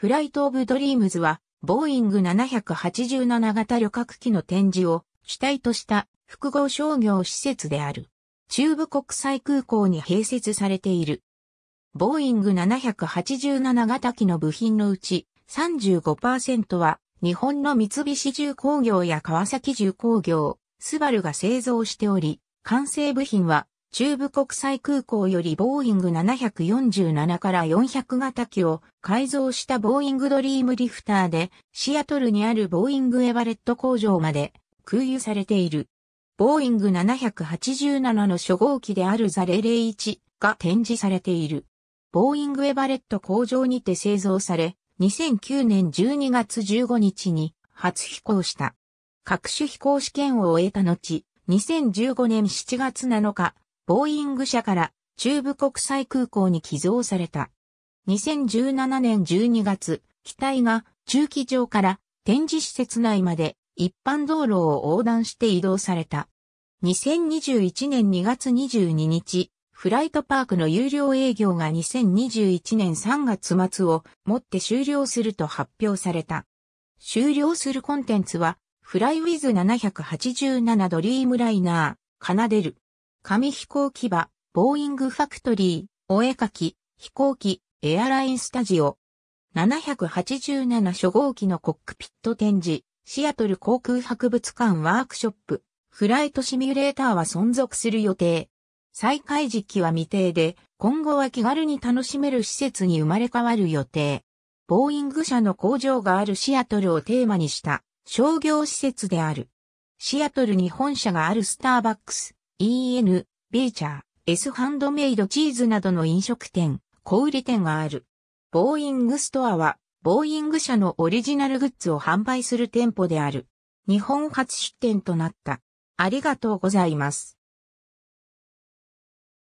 フライト・オブ・ドリームズは、ボーイング787型旅客機の展示を主体とした複合商業施設である。中部国際空港に併設されている。ボーイング787型機の部品のうち35%は日本の三菱重工業や川崎重工業、スバルが製造しており、完成部品は中部国際空港よりボーイング747から400型機を改造したボーイングドリームリフターでシアトルにあるボーイングエバレット工場まで空輸されている。ボーイング787の初号機であるザレレ1が展示されている。ボーイングエバレット工場にて製造され、2009年12月15日に初飛行した。各種飛行試験を終えた後、2015年7月7日、ボーイング社から中部国際空港に寄贈された。2017年12月、機体が駐機場から展示施設内まで一般道路を横断して移動された。2021年2月22日、フライトパークの有料営業が2021年3月末をもって終了すると発表された。終了するコンテンツは、フライウィズ787ドリームライナー、奏でる、紙飛行機場、ボーイングファクトリー、お絵かき、飛行機、エアラインスタジオ。787初号機のコックピット展示、シアトル航空博物館ワークショップ、フライトシミュレーターは存続する予定。再開時期は未定で、今後は気軽に楽しめる施設に生まれ変わる予定。ボーイング社の工場があるシアトルをテーマにした商業施設である。シアトルに本社があるスターバックス、EN、ベーチャー、S ハンドメイドチーズなどの飲食店、小売店がある。ボーイングストアは、ボーイング社のオリジナルグッズを販売する店舗である。日本初出店となった。ありがとうございます。